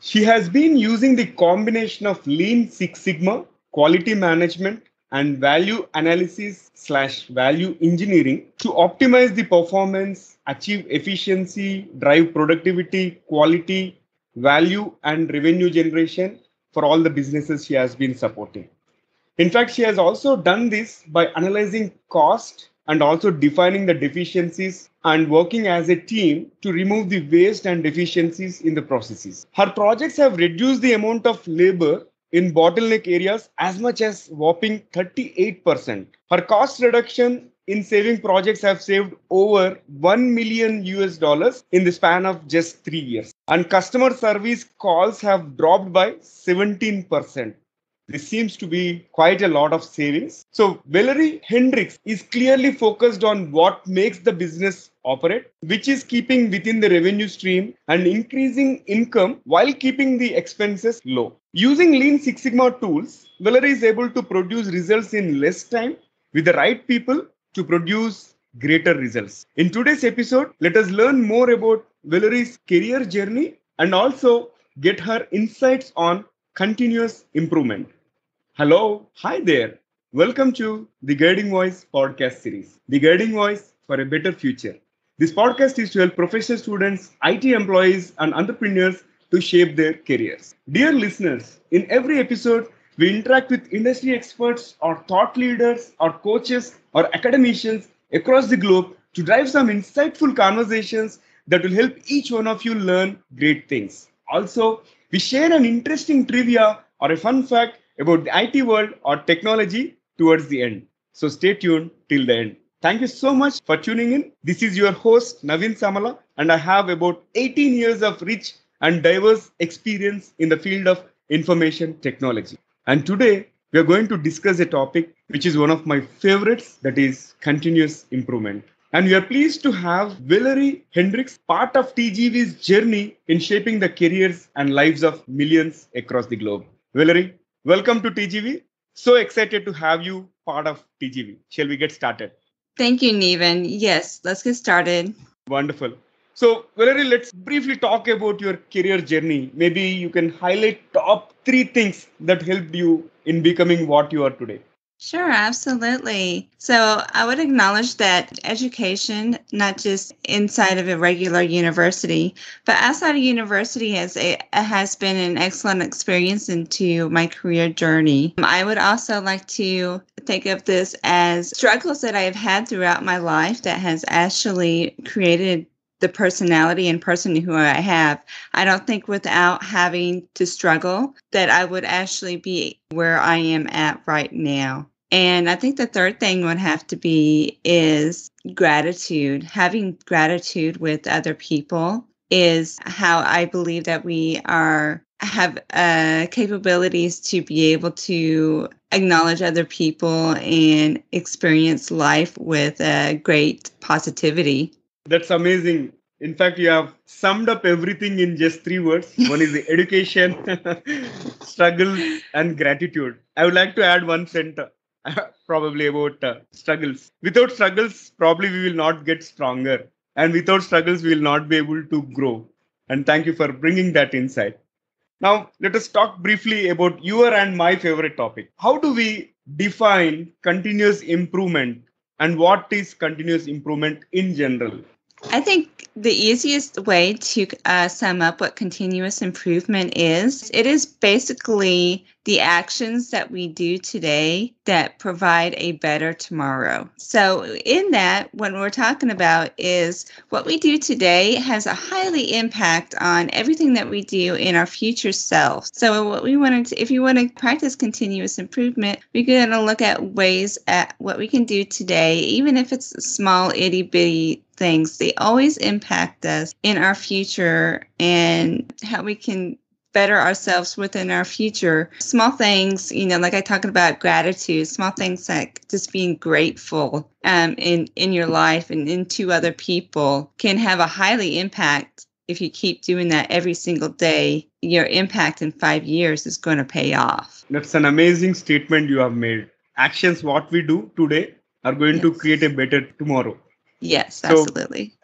She has been using the combination of Lean Six Sigma, quality management, and value analysis slash value engineering to optimize the performance, achieve efficiency, drive productivity, quality, value, and revenue generation for all the businesses she has been supporting. In fact, she has also done this by analyzing cost and also defining the deficiencies and working as a team to remove the waste and deficiencies in the processes. Her projects have reduced the amount of labor in bottleneck areas as much as whopping 38%. Her cost reduction in saving projects have saved over 1 million US dollars in the span of just 3 years and customer service calls have dropped by 17%. This seems to be quite a lot of savings. So, Valerie Hendricks is clearly focused on what makes the business operate, which is keeping within the revenue stream and increasing income while keeping the expenses low. Using Lean Six Sigma tools, Valerie is able to produce results in less time with the right people to produce greater results. In today's episode, let us learn more about Valerie's career journey and also get her insights on continuous improvement. Hello, hi there. Welcome to the Guiding Voice podcast series, The Guiding Voice for a Better Future. This podcast is to help professional students, IT employees, and entrepreneurs to shape their careers. Dear listeners, in every episode, we interact with industry experts or thought leaders or coaches or academicians across the globe to drive some insightful conversations that will help each one of you learn great things. Also, we share an interesting trivia or a fun fact about the IT world or technology towards the end. So stay tuned till the end. Thank you so much for tuning in. This is your host, Navin Samala, and I have about 18 years of rich and diverse experience in the field of information technology. And today, we are going to discuss a topic which is one of my favorites that is continuous improvement. And we are pleased to have Valerie Hendricks, part of TGV's journey in shaping the careers and lives of millions across the globe. Valerie, welcome to TGV. So excited to have you part of TGV. Shall we get started? Thank you, Neven. Yes, let's get started. Wonderful. So, Valerie, let's briefly talk about your career journey. Maybe you can highlight top three things that helped you in becoming what you are today. Sure, absolutely. So I would acknowledge that education, not just inside of a regular university, but outside of university has a, has been an excellent experience into my career journey. Um, I would also like to think of this as struggles that I've had throughout my life that has actually created the personality and person who I have. I don't think without having to struggle that I would actually be where I am at right now. And I think the third thing would have to be is gratitude. Having gratitude with other people is how I believe that we are have uh, capabilities to be able to acknowledge other people and experience life with a great positivity. That's amazing. In fact, you have summed up everything in just three words. One is education, struggle, and gratitude. I would like to add one sentence, probably about uh, struggles. Without struggles, probably we will not get stronger. And without struggles, we will not be able to grow. And thank you for bringing that insight. Now, let us talk briefly about your and my favorite topic. How do we define continuous improvement and what is continuous improvement in general? I think the easiest way to uh, sum up what continuous improvement is it is basically the actions that we do today that provide a better tomorrow. So, in that, what we're talking about is what we do today has a highly impact on everything that we do in our future self. So, what we wanted to, if you want to practice continuous improvement, we're going to look at ways at what we can do today, even if it's small itty bitty things, they always impact us in our future and how we can better ourselves within our future. Small things, you know, like I talked about gratitude, small things like just being grateful um, in, in your life and into other people can have a highly impact if you keep doing that every single day, your impact in five years is going to pay off. That's an amazing statement you have made. Actions, what we do today, are going yes. to create a better tomorrow. Yes, so, absolutely.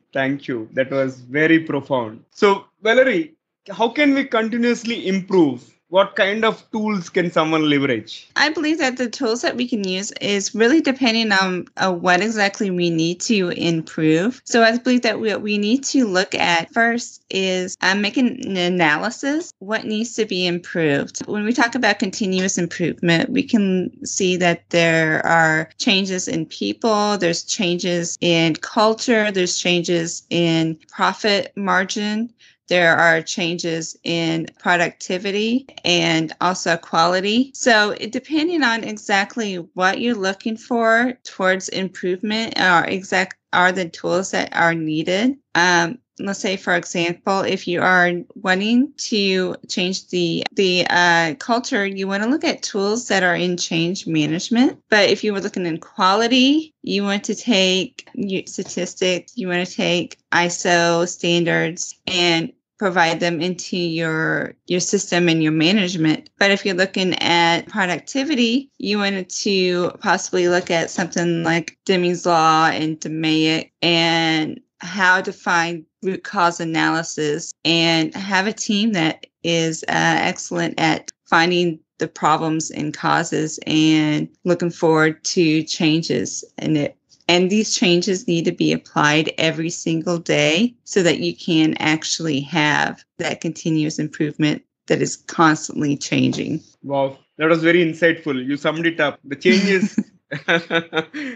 thank you. That was very profound. So, Valerie, how can we continuously improve what kind of tools can someone leverage? I believe that the tools that we can use is really depending on uh, what exactly we need to improve. So I believe that what we need to look at first is uh, making an analysis what needs to be improved. When we talk about continuous improvement, we can see that there are changes in people, there's changes in culture, there's changes in profit margin. There are changes in productivity and also quality. So, depending on exactly what you're looking for towards improvement, are exact are the tools that are needed. Um, let's say for example if you are wanting to change the the uh, culture you want to look at tools that are in change management but if you were looking in quality you want to take statistics you want to take iso standards and provide them into your your system and your management but if you're looking at productivity you wanted to possibly look at something like demi's law and demaic and how to find root cause analysis and have a team that is uh, excellent at finding the problems and causes and looking forward to changes in it and these changes need to be applied every single day so that you can actually have that continuous improvement that is constantly changing. Wow, that was very insightful. You summed it up. The changes,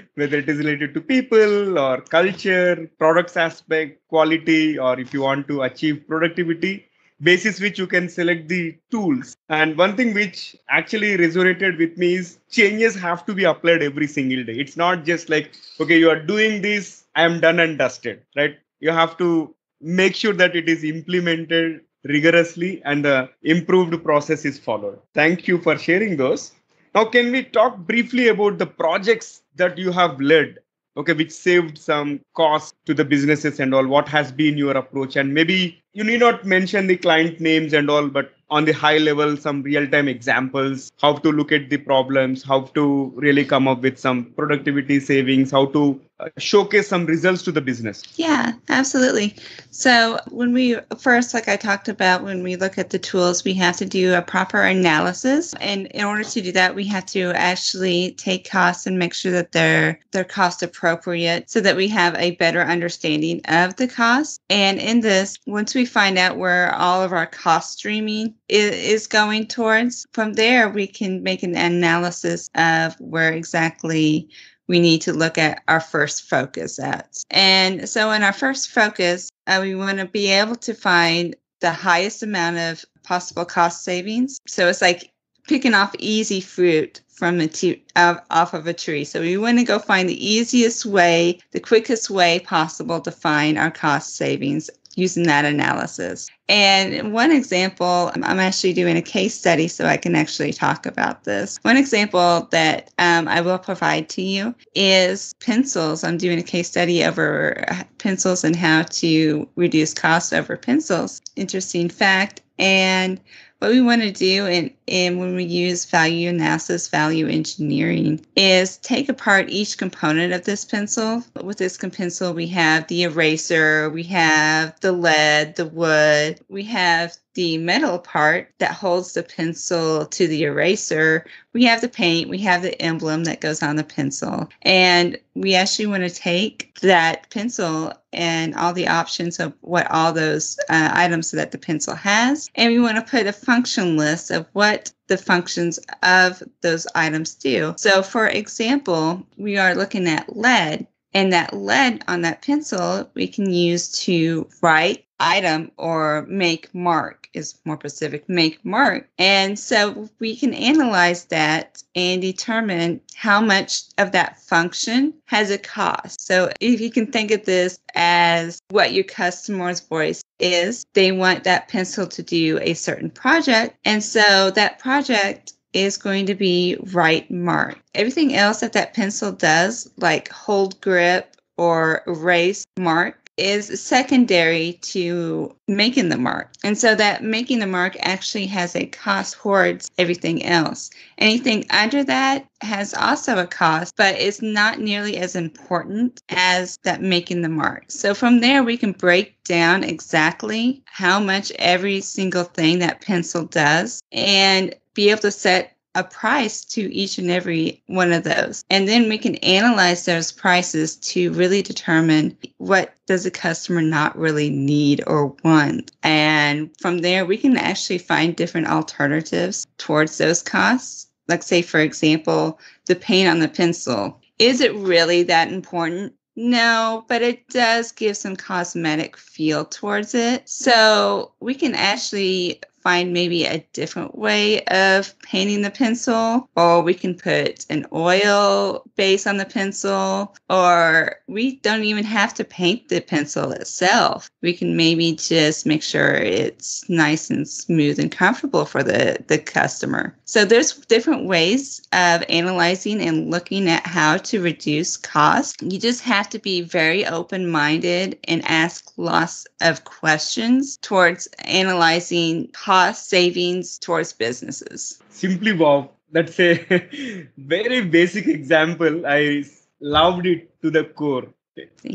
whether it is related to people or culture, products aspect, quality, or if you want to achieve productivity, basis which you can select the tools. And one thing which actually resonated with me is changes have to be applied every single day. It's not just like, okay, you are doing this, I am done and dusted, right? You have to make sure that it is implemented rigorously and the improved process is followed. Thank you for sharing those. Now, can we talk briefly about the projects that you have led okay which saved some cost to the businesses and all what has been your approach and maybe you need not mention the client names and all, but on the high level, some real time examples, how to look at the problems, how to really come up with some productivity savings, how to uh, showcase some results to the business. Yeah, absolutely. So, when we first, like I talked about, when we look at the tools, we have to do a proper analysis. And in order to do that, we have to actually take costs and make sure that they're, they're cost appropriate so that we have a better understanding of the cost. And in this, once we find out where all of our cost streaming is going towards. From there, we can make an analysis of where exactly we need to look at our first focus at. And so, in our first focus, uh, we want to be able to find the highest amount of possible cost savings. So, it's like picking off easy fruit from a t- off of a tree. So we want to go find the easiest way, the quickest way possible to find our cost savings using that analysis. And one example, I'm actually doing a case study so I can actually talk about this. One example that um, I will provide to you is pencils. I'm doing a case study over uh, pencils and how to reduce costs over pencils. Interesting fact. And what we want to do and, and when we use value analysis, value engineering, is take apart each component of this pencil. With this pencil, we have the eraser, we have the lead, the wood, we have the metal part that holds the pencil to the eraser, we have the paint, we have the emblem that goes on the pencil. And we actually want to take that pencil and all the options of what all those uh, items that the pencil has. And we want to put a function list of what the functions of those items do. So, for example, we are looking at lead. And that lead on that pencil we can use to write item or make mark is more specific, make mark. And so we can analyze that and determine how much of that function has a cost. So if you can think of this as what your customer's voice is, they want that pencil to do a certain project. And so that project is going to be right mark. Everything else that that pencil does, like hold grip or erase mark, is secondary to making the mark. And so that making the mark actually has a cost towards everything else. Anything under that has also a cost, but it's not nearly as important as that making the mark. So from there, we can break down exactly how much every single thing that pencil does and be able to set a price to each and every one of those and then we can analyze those prices to really determine what does a customer not really need or want and from there we can actually find different alternatives towards those costs like say for example the paint on the pencil is it really that important no, but it does give some cosmetic feel towards it. So we can actually find maybe a different way of painting the pencil, or we can put an oil base on the pencil, or we don't even have to paint the pencil itself. We can maybe just make sure it's nice and smooth and comfortable for the, the customer. So there's different ways of analyzing and looking at how to reduce cost. You just have to be very open minded and ask lots of questions towards analyzing cost savings towards businesses. Simply wow. That's a very basic example. I loved it to the core.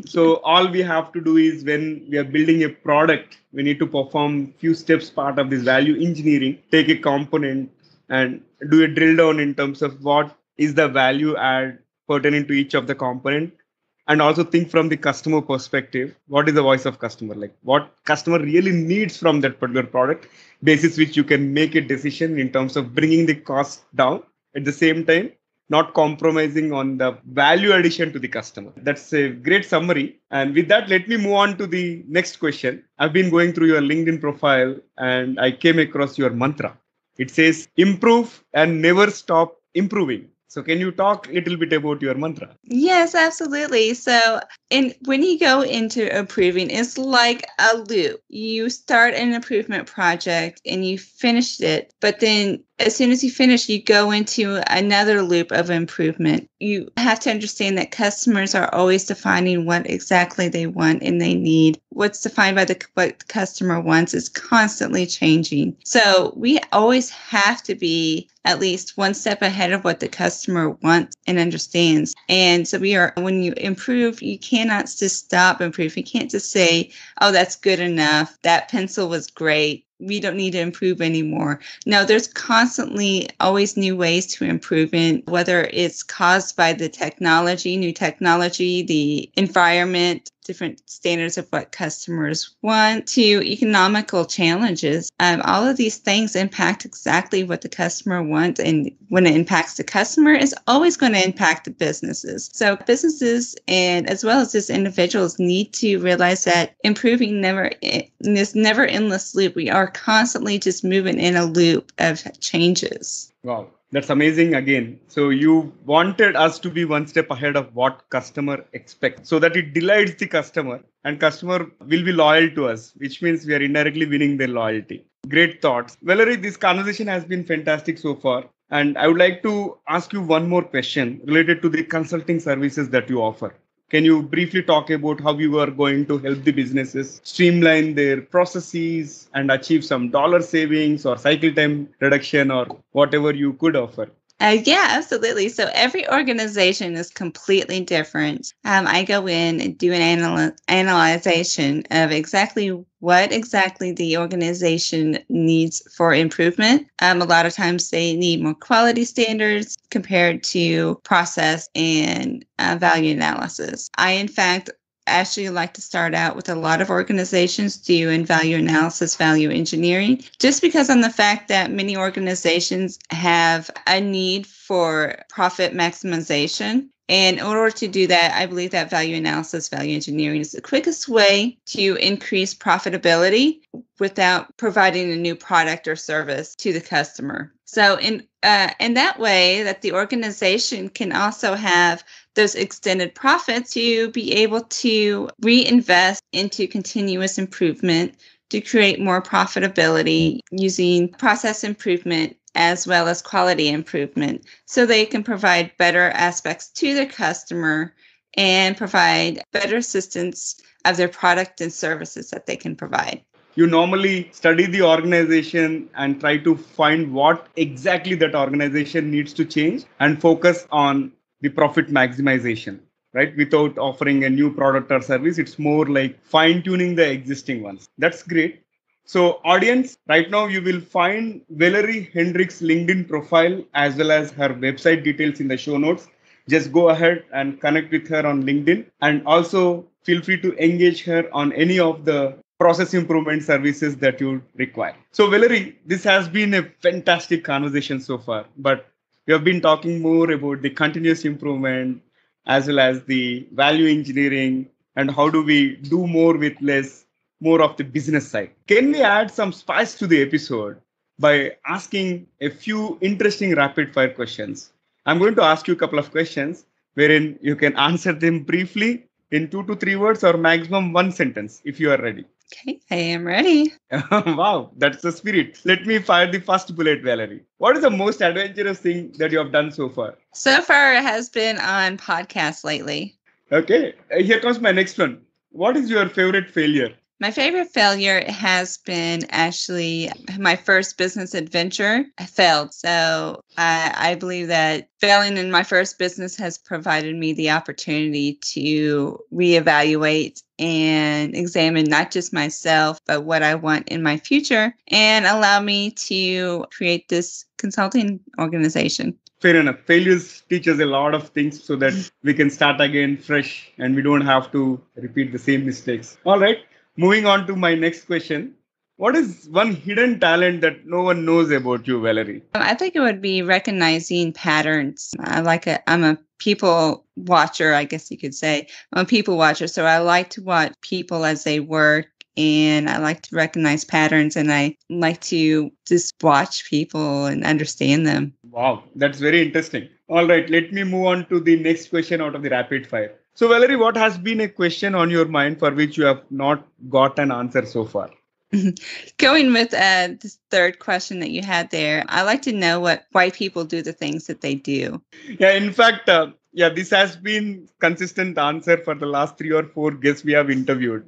So all we have to do is when we are building a product, we need to perform few steps part of this value engineering, take a component and do a drill down in terms of what is the value add pertaining to each of the component and also think from the customer perspective what is the voice of customer like what customer really needs from that particular product basis which you can make a decision in terms of bringing the cost down at the same time not compromising on the value addition to the customer that's a great summary and with that let me move on to the next question i've been going through your linkedin profile and i came across your mantra it says improve and never stop improving so can you talk a little bit about your mantra? Yes, absolutely. So and when you go into approving, it's like a loop. You start an improvement project and you finish it, but then as soon as you finish, you go into another loop of improvement you have to understand that customers are always defining what exactly they want and they need. What's defined by the what the customer wants is constantly changing. So we always have to be at least one step ahead of what the customer wants and understands. And so we are when you improve, you cannot just stop improving. You can't just say, "Oh, that's good enough. That pencil was great we don't need to improve anymore. No, there's constantly always new ways to improvement, whether it's caused by the technology, new technology, the environment, different standards of what customers want to economical challenges. Um, all of these things impact exactly what the customer wants. And when it impacts the customer, it's always going to impact the businesses. So businesses and as well as just individuals need to realize that improving never this never endless loop. We are constantly just moving in a loop of changes. Well, that's amazing again so you wanted us to be one step ahead of what customer expects so that it delights the customer and customer will be loyal to us which means we are indirectly winning their loyalty great thoughts valerie this conversation has been fantastic so far and i would like to ask you one more question related to the consulting services that you offer can you briefly talk about how you are going to help the businesses streamline their processes and achieve some dollar savings or cycle time reduction or whatever you could offer? Uh, yeah, absolutely. So every organization is completely different. Um, I go in and do an anal- analyzation of exactly what exactly the organization needs for improvement. Um, a lot of times they need more quality standards compared to process and uh, value analysis. I, in fact, Actually, like to start out with a lot of organizations do in value analysis, value engineering, just because on the fact that many organizations have a need for profit maximization. And in order to do that, I believe that value analysis, value engineering is the quickest way to increase profitability without providing a new product or service to the customer. So in uh, in that way, that the organization can also have those extended profits to be able to reinvest into continuous improvement to create more profitability using process improvement as well as quality improvement so they can provide better aspects to their customer and provide better assistance of their product and services that they can provide you normally study the organization and try to find what exactly that organization needs to change and focus on the profit maximization right without offering a new product or service it's more like fine tuning the existing ones that's great so audience right now you will find valerie hendricks linkedin profile as well as her website details in the show notes just go ahead and connect with her on linkedin and also feel free to engage her on any of the process improvement services that you require so valerie this has been a fantastic conversation so far but we have been talking more about the continuous improvement as well as the value engineering and how do we do more with less, more of the business side. Can we add some spice to the episode by asking a few interesting rapid fire questions? I'm going to ask you a couple of questions wherein you can answer them briefly in two to three words or maximum one sentence if you are ready. Okay, I am ready. wow, that's the spirit. Let me fire the first bullet, Valerie. What is the most adventurous thing that you have done so far? So far, it has been on podcasts lately. Okay, uh, here comes my next one. What is your favorite failure? My favorite failure has been actually my first business adventure. I failed. So I, I, believe that failing in my first business has provided me the opportunity to reevaluate and examine not just myself, but what I want in my future and allow me to create this consulting organization. Fair enough. Failures teach us a lot of things so that we can start again fresh and we don't have to repeat the same mistakes. All right moving on to my next question what is one hidden talent that no one knows about you valerie um, i think it would be recognizing patterns i like a, i'm a people watcher i guess you could say i'm a people watcher so i like to watch people as they work and i like to recognize patterns and i like to just watch people and understand them wow that's very interesting all right let me move on to the next question out of the rapid fire so, Valerie, what has been a question on your mind for which you have not got an answer so far? Going with uh, this third question that you had there, I like to know what why people do the things that they do. Yeah, in fact, uh, yeah, this has been consistent answer for the last three or four guests we have interviewed.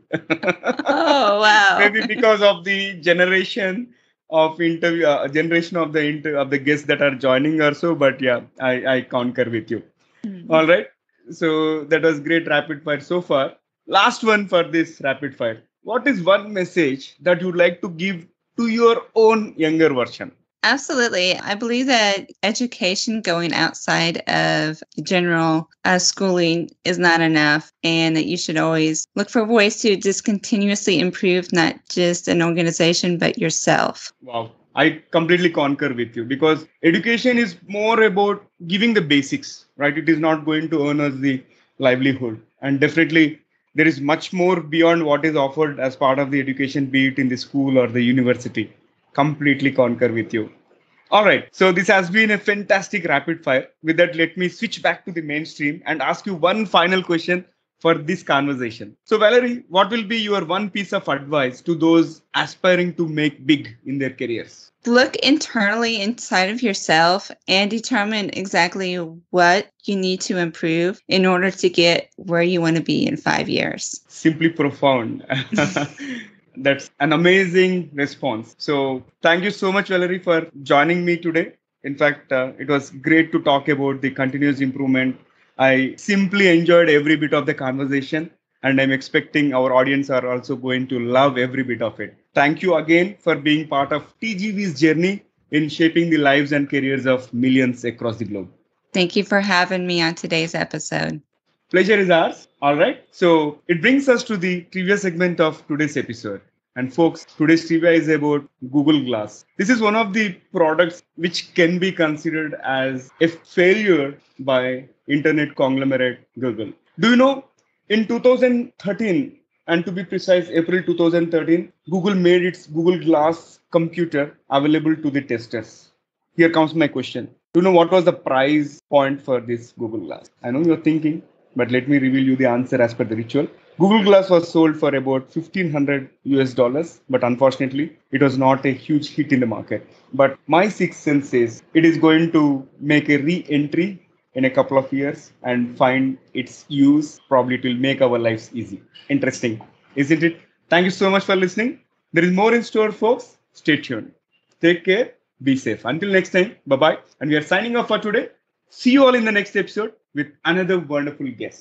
oh wow! Maybe because of the generation of interview, uh, generation of the inter- of the guests that are joining or so. But yeah, I I concur with you. Mm-hmm. All right so that was great rapid fire so far. Last one for this rapid fire. What is one message that you'd like to give to your own younger version? Absolutely. I believe that education going outside of general uh, schooling is not enough, and that you should always look for ways to just continuously improve not just an organization, but yourself. Wow. I completely concur with you because education is more about giving the basics right? It is not going to earn us the livelihood. And definitely, there is much more beyond what is offered as part of the education, be it in the school or the university. Completely concur with you. All right. So this has been a fantastic rapid fire. With that, let me switch back to the mainstream and ask you one final question for this conversation. So, Valerie, what will be your one piece of advice to those aspiring to make big in their careers? look internally inside of yourself and determine exactly what you need to improve in order to get where you want to be in five years. Simply profound. That's an amazing response. So, thank you so much, Valerie, for joining me today. In fact, uh, it was great to talk about the continuous improvement. I simply enjoyed every bit of the conversation and I'm expecting our audience are also going to love every bit of it. Thank you again for being part of TGV's journey in shaping the lives and careers of millions across the globe. Thank you for having me on today's episode. Pleasure is ours. All right. So it brings us to the trivia segment of today's episode. And folks, today's trivia is about Google Glass. This is one of the products which can be considered as a failure by internet conglomerate Google. Do you know in 2013, and to be precise, April 2013, Google made its Google Glass computer available to the testers. Here comes my question. Do you know what was the price point for this Google Glass? I know you're thinking, but let me reveal you the answer as per the ritual. Google Glass was sold for about 1500 US dollars, but unfortunately, it was not a huge hit in the market. But my sixth sense says it is going to make a re entry in a couple of years and find its use. Probably it will make our lives easy. Interesting, isn't it? Thank you so much for listening. There is more in store, folks. Stay tuned. Take care. Be safe. Until next time, bye bye. And we are signing off for today. See you all in the next episode with another wonderful guest.